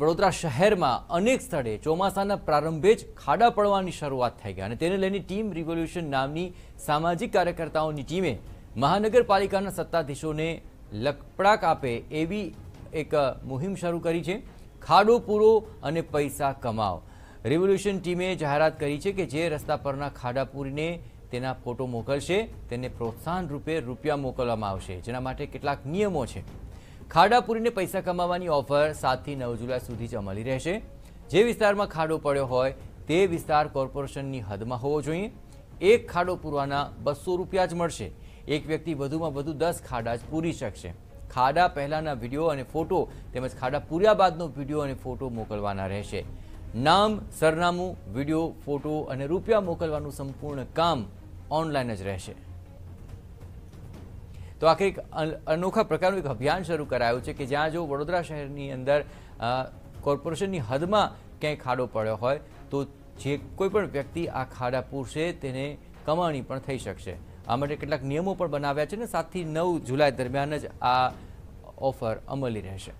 વડોદરા શહેરમાં અનેક સ્થળે ચોમાસાના પ્રારંભે જ ખાડા પડવાની શરૂઆત થઈ ગઈ અને તેને લઈને ટીમ રિવોલ્યુશન નામની સામાજિક કાર્યકર્તાઓની ટીમે મહાનગરપાલિકાના સત્તાધીશોને લકપડાક આપે એવી એક મુહિમ શરૂ કરી છે ખાડો પૂરો અને પૈસા કમાવ રિવોલ્યુશન ટીમે જાહેરાત કરી છે કે જે રસ્તા પરના ખાડા પૂરીને તેના ફોટો મોકલશે તેને પ્રોત્સાહન રૂપે રૂપિયા મોકલવામાં આવશે જેના માટે કેટલાક નિયમો છે ખાડાપુરીને પૈસા કમાવાની ઓફર સાતથી નવ જુલાઈ સુધી જ અમલી રહેશે જે વિસ્તારમાં ખાડો પડ્યો હોય તે વિસ્તાર કોર્પોરેશનની હદમાં હોવો જોઈએ એક ખાડો પૂરવાના બસો રૂપિયા જ મળશે એક વ્યક્તિ વધુમાં વધુ દસ ખાડા જ પૂરી શકશે ખાડા પહેલાંના વિડીયો અને ફોટો તેમજ ખાડા પૂર્યા બાદનો વિડીયો અને ફોટો મોકલવાના રહેશે નામ સરનામું વિડીયો ફોટો અને રૂપિયા મોકલવાનું સંપૂર્ણ કામ ઓનલાઈન જ રહેશે તો આખરે એક અનોખા પ્રકારનું એક અભિયાન શરૂ કરાયું છે કે જ્યાં જો વડોદરા શહેરની અંદર કોર્પોરેશનની હદમાં ક્યાંય ખાડો પડ્યો હોય તો જે કોઈ પણ વ્યક્તિ આ ખાડા પૂરશે તેને કમાણી પણ થઈ શકશે આ માટે કેટલાક નિયમો પણ બનાવ્યા છે ને સાતથી નવ જુલાઈ દરમિયાન જ આ ઓફર અમલી રહેશે